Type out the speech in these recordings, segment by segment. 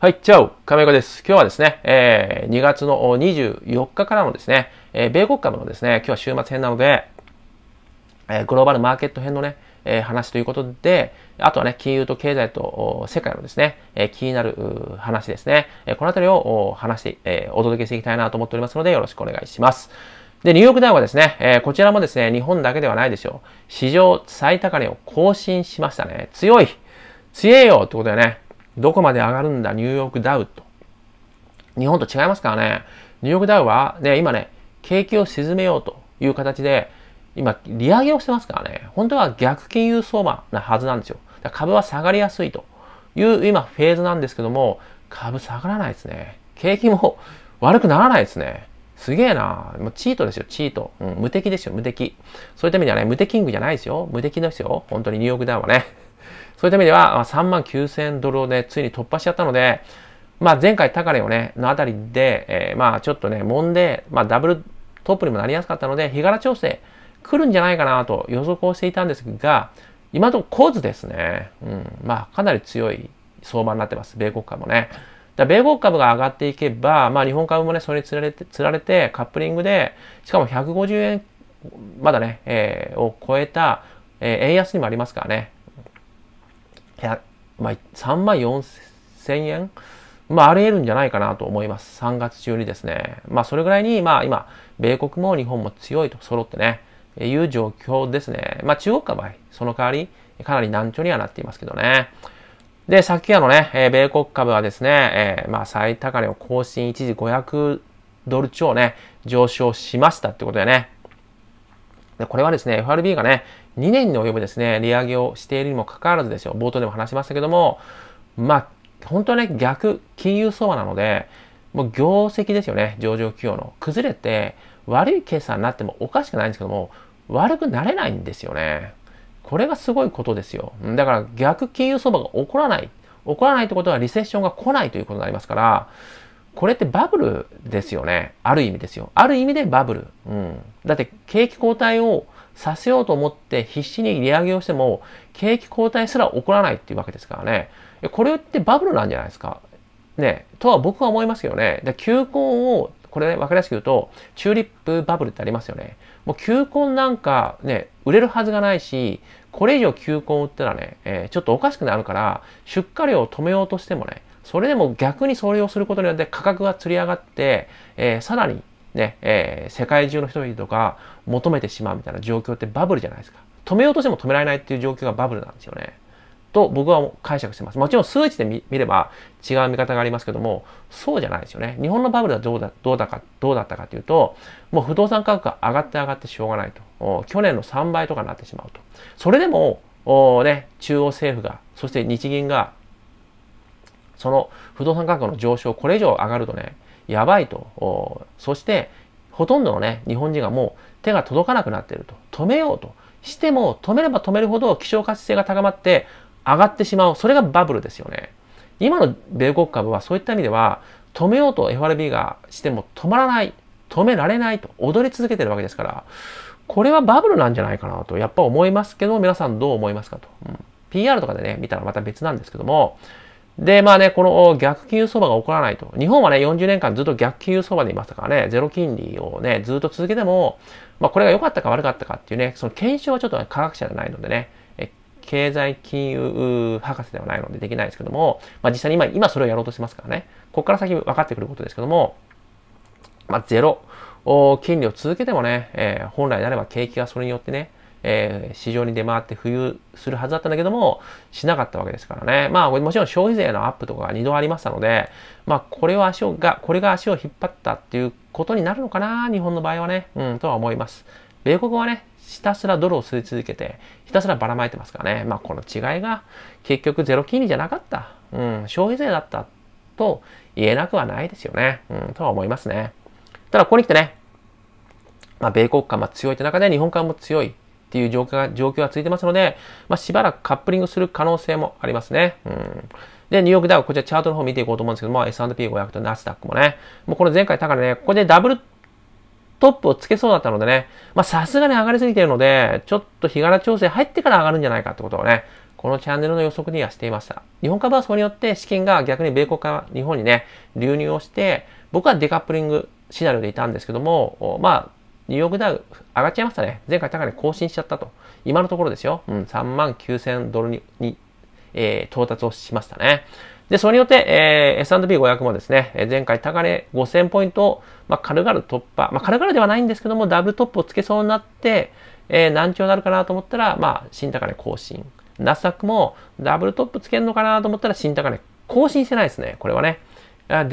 はい、チャオ亀岡です。今日はですね、えー、2月の24日からのですね、えー、米国株のですね、今日は週末編なので、えー、グローバルマーケット編のね、えー、話ということで、あとはね、金融と経済と世界のですね、えー、気になる話ですね、えー、このあたりを話して、えー、お届けしていきたいなと思っておりますので、よろしくお願いします。で、ニューヨークダウはですね、えー、こちらもですね、日本だけではないですよ。史上最高値を更新しましたね。強い強えよってことだよね。どこまで上がるんだ、ニューヨークダウと。日本と違いますからね。ニューヨークダウはね、今ね、景気を沈めようという形で、今、利上げをしてますからね。本当は逆金融相場なはずなんですよ。だ株は下がりやすいという今、フェーズなんですけども、株下がらないですね。景気も悪くならないですね。すげえな。もうチートですよ、チート、うん。無敵ですよ、無敵。そういった意味ではね、無敵キングじゃないですよ。無敵ですよ。本当にニューヨークダウンはね。そういった意味では、3万9000ドルをね、ついに突破しちゃったので、まあ前回高値をね、のあたりで、えー、まあちょっとね、揉んで、まあダブルトップにもなりやすかったので、日柄調整来るんじゃないかなと予測をしていたんですが、今のところですね。うん。まあかなり強い相場になってます。米国株もね。だ米国株が上がっていけば、まあ日本株もね、それにつられて、つられてカップリングで、しかも150円まだね、えー、を超えた、えー、円安にもありますからね。まあ、3万4千円まあ、あり得るんじゃないかなと思います。3月中にですね。まあ、それぐらいに、まあ、今、米国も日本も強いと揃ってね、いう状況ですね。まあ、中国か場合、その代わり、かなり難聴にはなっていますけどね。で、昨夜のね、えー、米国株はですね、えー、まあ、最高値を更新一時500ドル超ね、上昇しましたってことでね、でこれはですね、FRB がね、2年に及ぶですね、利上げをしているにもかかわらずですよ、冒頭でも話しましたけども、まあ、本当はね、逆、金融相場なので、もう業績ですよね、上場企業の。崩れて、悪い決算になってもおかしくないんですけども、悪くなれないんですよね。これがすごいことですよ。だから逆金融相場が起こらない。起こらないってことはリセッションが来ないということになりますから、これってバブルですよね。ある意味ですよ。ある意味でバブル。うん。だって景気後退をさせようと思って必死に利上げをしても、景気後退すら起こらないっていうわけですからね。これってバブルなんじゃないですか。ね。とは僕は思いますけどね。で休校を、これ、ね、分かりやすく言うと、チューリップバブルってありますよね。もう球根なんかね、売れるはずがないし、これ以上球根売ったらね、えー、ちょっとおかしくなるから、出荷量を止めようとしてもね、それでも逆にそれをすることによって価格がつり上がって、えー、さらにね、えー、世界中の人々とか求めてしまうみたいな状況ってバブルじゃないですか。止めようとしても止められないっていう状況がバブルなんですよね。と僕は解釈してます。もちろん数値で見れば違う見方がありますけども、そうじゃないですよね。日本のバブルはどうだどうだかどうだったかというと、もう不動産価格が上がって上がってしょうがないと。去年の3倍とかになってしまうと。それでも、ね、中央政府が、そして日銀がその不動産価格の上昇、これ以上上がるとね、やばいと。そして、ほとんどのね、日本人がもう手が届かなくなっていると。止めようと。しても、止めれば止めるほど希少価値性が高まって上がってしまう。それがバブルですよね。今の米国株はそういった意味では、止めようと FRB がしても止まらない。止められないと。踊り続けてるわけですから、これはバブルなんじゃないかなと、やっぱ思いますけど、皆さんどう思いますかと。うん、PR とかでね、見たらまた別なんですけども、で、まあね、この逆金融相場が起こらないと。日本はね、40年間ずっと逆金融相場でいましたからね、ゼロ金利をね、ずっと続けても、まあこれが良かったか悪かったかっていうね、その検証はちょっと、ね、科学者じゃないのでね、経済金融博士ではないのでできないですけども、まあ実際に今、今それをやろうとしてますからね、ここから先分かってくることですけども、まあゼロ金利を続けてもね、えー、本来であれば景気がそれによってね、えー、市場に出回って浮遊するはずだったんだけども、しなかったわけですからね。まあ、もちろん消費税のアップとかが2度ありましたので、まあ、これを足をが、これが足を引っ張ったっていうことになるのかな、日本の場合はね。うん、とは思います。米国はね、ひたすらドルを吸い続けて、ひたすらばらまいてますからね。まあ、この違いが、結局ゼロ金利じゃなかった。うん、消費税だったと言えなくはないですよね。うん、とは思いますね。ただ、ここに来てね、まあ、米国間も強いって中で日本株も強い。っていう状況が、状況が続いてますので、まあ、しばらくカップリングする可能性もありますね。うん。で、ニューヨークダウ、こちらチャートの方見ていこうと思うんですけども、S&P500 とナスダックもね、もうこの前回高値ね、ここでダブルトップをつけそうだったのでね、まあさすがに上がりすぎてるので、ちょっと日柄調整入ってから上がるんじゃないかってことをね、このチャンネルの予測にはしていました。日本株はそれによって資金が逆に米国から日本にね、流入をして、僕はデカップリングシナリオでいたんですけども、まあ、ニューヨークダウ上がっちゃいましたね。前回高値更新しちゃったと。今のところですよ。うん、3万9000ドルにに、えー、到達をしましたね。で、それによって、えー、S&P500 もですね、え前回高値5000ポイントを、まあ、軽々突破、まあ、軽々ではないんですけども、ダブルトップをつけそうになって、えー、難聴になるかなと思ったら、まあ、新高値更新。ナスダックもダブルトップつけるのかなと思ったら、新高値更新してないですね。これはね。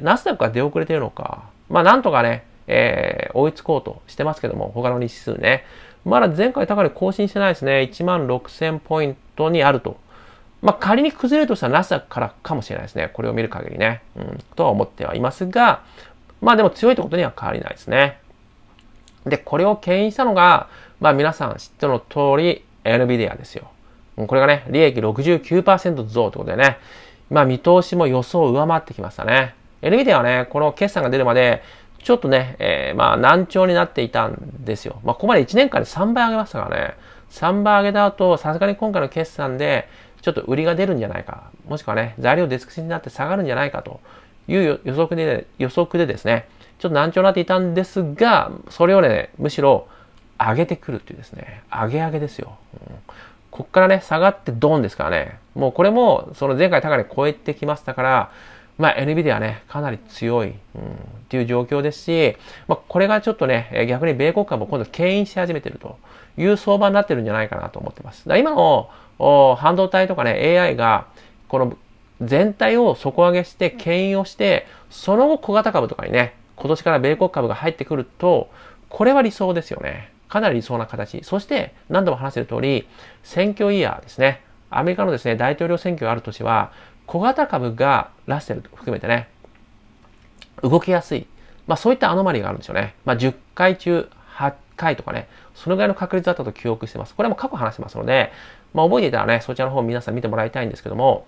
ナスダックが出遅れてるのか。まあ、なんとかね、えー、追いつこうとしてますけども、他の日数ね。まだ前回高値更新してないですね。1万6000ポイントにあると。まあ、仮に崩れるとしたらナスダックからかもしれないですね。これを見る限りね。うん、とは思ってはいますが、まあでも強いってことには変わりないですね。で、これを牽引したのが、まあ皆さん知っての通り、NVIDIA ですよ。これがね、利益69%増ってことでね、まあ見通しも予想を上回ってきましたね。NVIDIA はね、この決算が出るまでちょっとね、えー、まあ難聴になっていたんですよ。まあここまで1年間で3倍上げましたからね。3倍上げた後、さすがに今回の決算で、ちょっと売りが出るんじゃないか。もしくはね、材料出尽くしになって下がるんじゃないかという予測で、予測でですね、ちょっと難聴になっていたんですが、それをね、むしろ上げてくるというですね、上げ上げですよ。うんこっからね、下がってドンですからね。もうこれも、その前回高値超えてきましたから、まあ、NVIDIA はね、かなり強い、うん、っていう状況ですし、まあ、これがちょっとね、逆に米国株を今度牽引し始めてるという相場になってるんじゃないかなと思ってます。だ今の半導体とかね、AI が、この全体を底上げして、牽引をして、その後小型株とかにね、今年から米国株が入ってくると、これは理想ですよね。かなり理想な形。そして、何度も話している通り、選挙イヤーですね。アメリカのですね、大統領選挙がある年は、小型株がラッセル含めてね、動きやすい。まあそういったアノマリがあるんですよね。まあ10回中8回とかね、そのぐらいの確率だったと記憶してます。これも過去話してますので、まあ覚えていたらね、そちらの方皆さん見てもらいたいんですけども、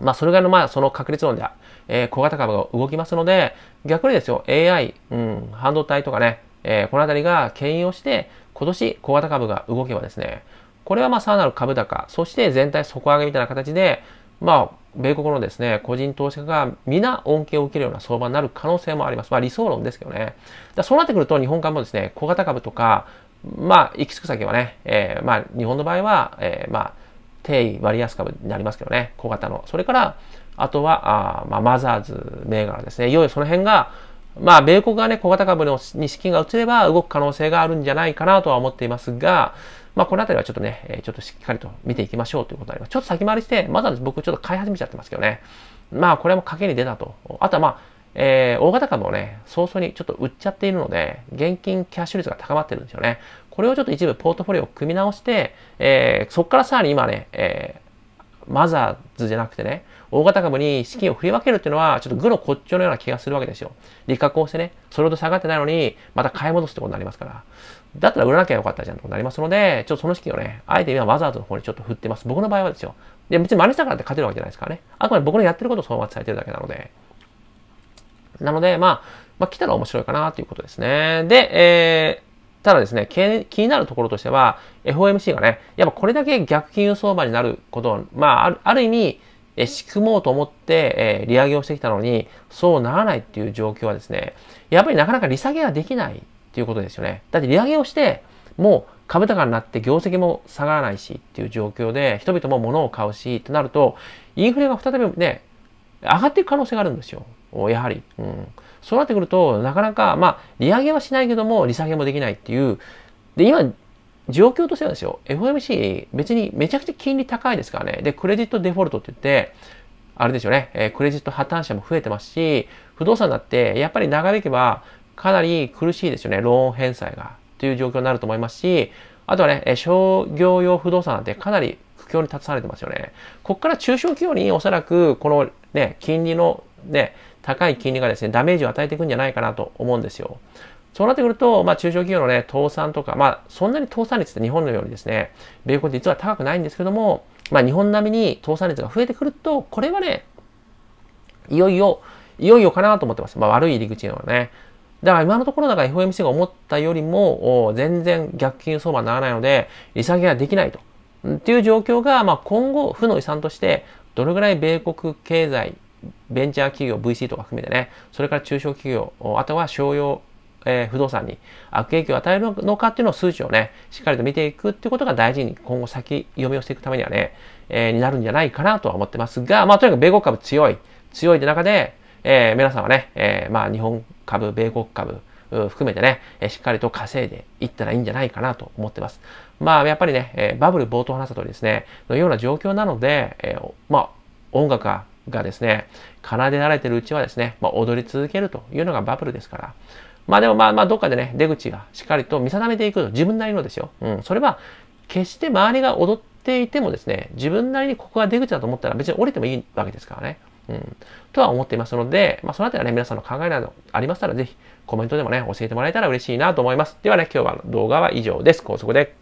まあそれぐらいのまあその確率論で、えー、小型株が動きますので、逆にですよ、AI、うん、半導体とかね、えー、この辺りが牽引をして、今年小型株が動けばですね、これはまあさらなる株高、そして全体底上げみたいな形で、まあ、米国のですね、個人投資家が皆恩恵を受けるような相場になる可能性もあります。まあ理想論ですけどね。だそうなってくると日本株もですね、小型株とか、まあ行き着く先はね、えー、まあ日本の場合は、えー、まあ定位割安株になりますけどね、小型の。それから、あとは、あまあマザーズ銘柄ですね。いよいよその辺が、まあ、米国がね、小型株に資金が移れば動く可能性があるんじゃないかなとは思っていますが、まあ、このあたりはちょっとね、ちょっとしっかりと見ていきましょうということになります。ちょっと先回りして、まだ僕ちょっと買い始めちゃってますけどね。まあ、これも賭けに出たと。あとはまあ、えー、大型株をね、早々にちょっと売っちゃっているので、現金キャッシュ率が高まってるんですよね。これをちょっと一部ポートフォリオを組み直して、えー、そこからさらに今ね、えーマザーズじゃなくてね、大型株に資金を振り分けるっていうのは、ちょっと愚の骨頂のような気がするわけですよ。利確をしてね、それほど下がってないのに、また買い戻すってことになりますから。だったら売らなきゃよかったじゃんってことになりますので、ちょっとその資金をね、あえて今マザーズの方にちょっと振ってます。僕の場合はですよ。で、別に真似したからって勝てるわけじゃないですからね。あくまで僕のやってることをそのまま伝えてるだけなので。なので、まあ、まあ、来たら面白いかなということですね。で、えー、ただですね、気になるところとしては、FOMC がね、やっぱこれだけ逆金融相場になることを、まあ、あるある意味、え仕組もうと思って、え利上げをしてきたのに、そうならないっていう状況はですね、やっぱりなかなか利下げはできないっていうことですよね。だって利上げをして、もう株高になって業績も下がらないしっていう状況で、人々も物を買うしってなると、インフレが再びね、上がっていく可能性があるんですよ。やはり。うん、そうなってくると、なかなか、まあ、利上げはしないけども、利下げもできないっていう。で、今、状況としてはですよ、FOMC、別にめちゃくちゃ金利高いですからね。で、クレジットデフォルトって言って、あれですよね、えー、クレジット破綻者も増えてますし、不動産だって、やっぱり長引けば、かなり苦しいですよね、ローン返済が。という状況になると思いますし、あとはね、え商業用不動産なんてかなり苦境に立たされてますよね。ここから中小企業におそらく、このね、金利のね、高い金利がですね、ダメージを与えていくんじゃないかなと思うんですよ。そうなってくると、まあ、中小企業のね、倒産とか、まあ、そんなに倒産率って日本のようにですね、米国実は高くないんですけども、まあ、日本並みに倒産率が増えてくると、これはね、いよいよ、いよいよかなと思ってます。まあ、悪い入り口のはね。だから今のところだから FOMC が思ったよりも、全然逆金相場にならないので、利下げはできないと。っていう状況が、まあ、今後、負の遺産として、どれぐらい米国経済ベンチャー企業、VC とか含めてね、それから中小企業、あとは商用、えー、不動産に悪影響を与えるのかっていうのを数値をね、しっかりと見ていくっていうことが大事に今後先読みをしていくためにはね、えー、になるんじゃないかなとは思ってますが、まあとにかく米国株強い、強いって中で、えー、皆さんはね、えー、まあ日本株、米国株、含めてね、しっかりと稼いでいったらいいんじゃないかなと思ってます。まあ、やっぱりね、バブル冒頭話した通りですね、のような状況なので、えー、まあ、音楽ががですね、奏でられてるうちはですね、まあ、踊り続けるというのがバブルですから、まあでもまあまあどっかでね、出口がしっかりと見定めていくと自分なりのですよ。うん、それは決して周りが踊っていてもですね、自分なりにここが出口だと思ったら別に降りてもいいわけですからね。うん、とは思っていますので、まあ、そのあたりはね、皆さんの考えなどありましたら、ぜひコメントでもね、教えてもらえたら嬉しいなと思います。ではね、今日は動画は以上です。高速で